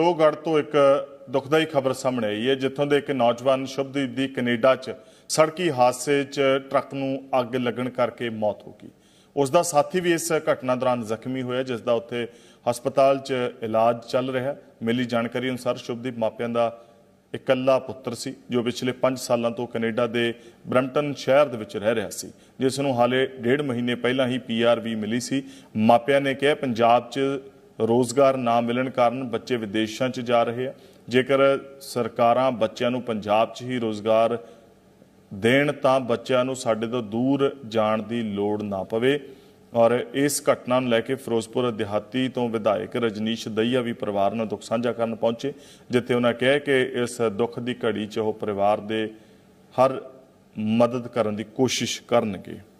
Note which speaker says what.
Speaker 1: ਲੋਗੜ ਤੋਂ ਇੱਕ ਦੁਖਦਾਈ ਖਬਰ ਸਾਹਮਣੇ ਆਈ ਹੈ ਜਿੱਥੋਂ ਦੇ ਇੱਕ ਨੌਜਵਾਨ ਸ਼ੁਭਦੀਪ ਦੀ ਕੈਨੇਡਾ 'ਚ ਸੜਕੀ ਹਾਦਸੇ 'ਚ ਟਰੱਕ ਨੂੰ ਅੱਗ ਲੱਗਣ ਕਰਕੇ ਮੌਤ ਹੋ ਗਈ ਉਸ ਦਾ ਸਾਥੀ ਵੀ ਇਸ ਘਟਨਾ ਦੌਰਾਨ ਜ਼ਖਮੀ ਹੋਇਆ ਜਿਸ ਦਾ ਉੱਥੇ ਹਸਪਤਾਲ 'ਚ ਇਲਾਜ ਚੱਲ ਰਿਹਾ ਮਿਲੀ ਜਾਣਕਾਰੀ ਅਨੁਸਾਰ ਸ਼ੁਭਦੀਪ ਮਾਪਿਆਂ ਦਾ ਇਕੱਲਾ ਪੁੱਤਰ ਸੀ ਜੋ ਪਿਛਲੇ 5 ਸਾਲਾਂ ਤੋਂ ਕੈਨੇਡਾ ਦੇ ਬ੍ਰੈਂਟਨ ਸ਼ਹਿਰ ਦੇ ਵਿੱਚ ਰਹਿ ਰਿਹਾ ਸੀ ਜਿਸ ਨੂੰ ਹਾਲੇ 1.5 ਮਹੀਨੇ ਪਹਿਲਾਂ ਹੀ ਪੀਆਰ ਵੀ ਮਿਲੀ ਸੀ ਮਾਪਿਆਂ ਨੇ ਕਿਹਾ ਪੰਜਾਬ 'ਚ ਰੋਜ਼ਗਾਰ ਨਾ ਮਿਲਣ ਕਾਰਨ ਬੱਚੇ ਵਿਦੇਸ਼ਾਂ 'ਚ ਜਾ ਰਹੇ ਆ ਜੇਕਰ ਸਰਕਾਰਾਂ ਬੱਚਿਆਂ ਨੂੰ ਪੰਜਾਬ 'ਚ ਹੀ ਰੋਜ਼ਗਾਰ ਦੇਣ ਤਾਂ ਬੱਚਿਆਂ ਨੂੰ ਸਾਡੇ ਤੋਂ ਦੂਰ ਜਾਣ ਦੀ ਲੋੜ ਨਾ ਪਵੇ ਔਰ ਇਸ ਘਟਨਾ ਨੂੰ ਲੈ ਕੇ ਫਿਰੋਜ਼ਪੁਰ ਦਿਹਾਤੀ ਤੋਂ ਵਿਧਾਇਕ ਰਜਨੀਸ਼ ਦਈਆ ਵੀ ਪਰਿਵਾਰ ਨਾਲ ਦੁੱਖ ਸਾਂਝਾ ਕਰਨ ਪਹੁੰਚੇ ਜਿੱਥੇ ਉਹਨਾਂ ਕਹਿ ਕਿ ਇਸ ਦੁੱਖ ਦੀ ਘੜੀ 'ਚ ਉਹ ਪਰਿਵਾਰ ਦੇ ਹਰ ਮਦਦ ਕਰਨ ਦੀ ਕੋਸ਼ਿਸ਼ ਕਰਨਗੇ